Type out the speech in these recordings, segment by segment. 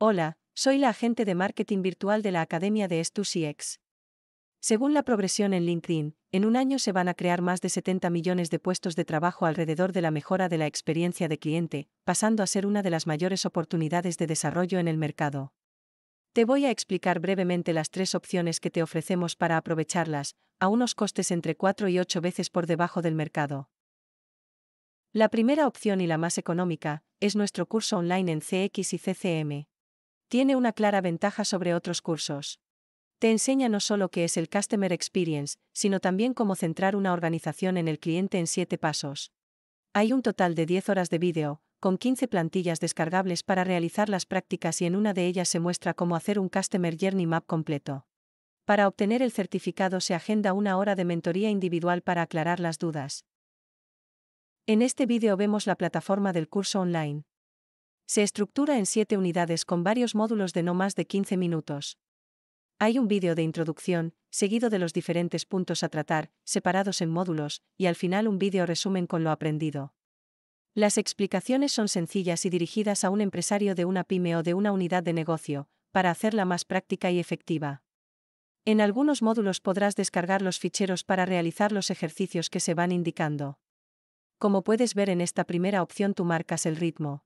Hola, soy la agente de marketing virtual de la Academia de StuCX. Según la progresión en LinkedIn, en un año se van a crear más de 70 millones de puestos de trabajo alrededor de la mejora de la experiencia de cliente, pasando a ser una de las mayores oportunidades de desarrollo en el mercado. Te voy a explicar brevemente las tres opciones que te ofrecemos para aprovecharlas, a unos costes entre 4 y 8 veces por debajo del mercado. La primera opción y la más económica, es nuestro curso online en CX y CCM tiene una clara ventaja sobre otros cursos. Te enseña no solo qué es el Customer Experience, sino también cómo centrar una organización en el cliente en siete pasos. Hay un total de 10 horas de vídeo, con 15 plantillas descargables para realizar las prácticas y en una de ellas se muestra cómo hacer un Customer Journey Map completo. Para obtener el certificado se agenda una hora de mentoría individual para aclarar las dudas. En este vídeo vemos la plataforma del curso online. Se estructura en siete unidades con varios módulos de no más de 15 minutos. Hay un vídeo de introducción, seguido de los diferentes puntos a tratar, separados en módulos, y al final un vídeo resumen con lo aprendido. Las explicaciones son sencillas y dirigidas a un empresario de una pyme o de una unidad de negocio, para hacerla más práctica y efectiva. En algunos módulos podrás descargar los ficheros para realizar los ejercicios que se van indicando. Como puedes ver en esta primera opción tú marcas el ritmo.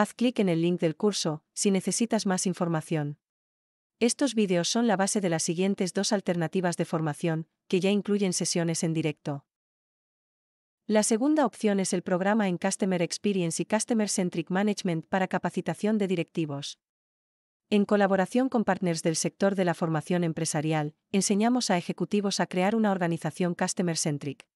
Haz clic en el link del curso, si necesitas más información. Estos vídeos son la base de las siguientes dos alternativas de formación, que ya incluyen sesiones en directo. La segunda opción es el programa en Customer Experience y Customer Centric Management para capacitación de directivos. En colaboración con partners del sector de la formación empresarial, enseñamos a ejecutivos a crear una organización Customer Centric.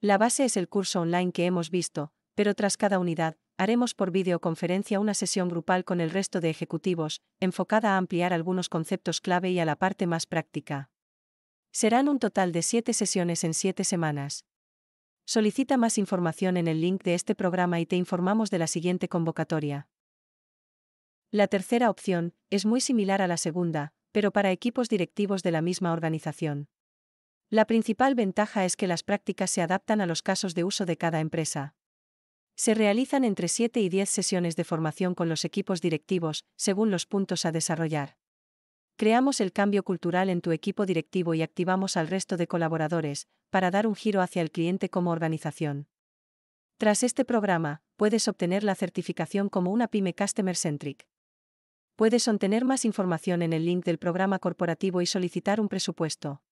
La base es el curso online que hemos visto, pero tras cada unidad, haremos por videoconferencia una sesión grupal con el resto de ejecutivos, enfocada a ampliar algunos conceptos clave y a la parte más práctica. Serán un total de siete sesiones en siete semanas. Solicita más información en el link de este programa y te informamos de la siguiente convocatoria. La tercera opción es muy similar a la segunda, pero para equipos directivos de la misma organización. La principal ventaja es que las prácticas se adaptan a los casos de uso de cada empresa. Se realizan entre 7 y 10 sesiones de formación con los equipos directivos, según los puntos a desarrollar. Creamos el cambio cultural en tu equipo directivo y activamos al resto de colaboradores, para dar un giro hacia el cliente como organización. Tras este programa, puedes obtener la certificación como una pyme Customer Centric. Puedes obtener más información en el link del programa corporativo y solicitar un presupuesto.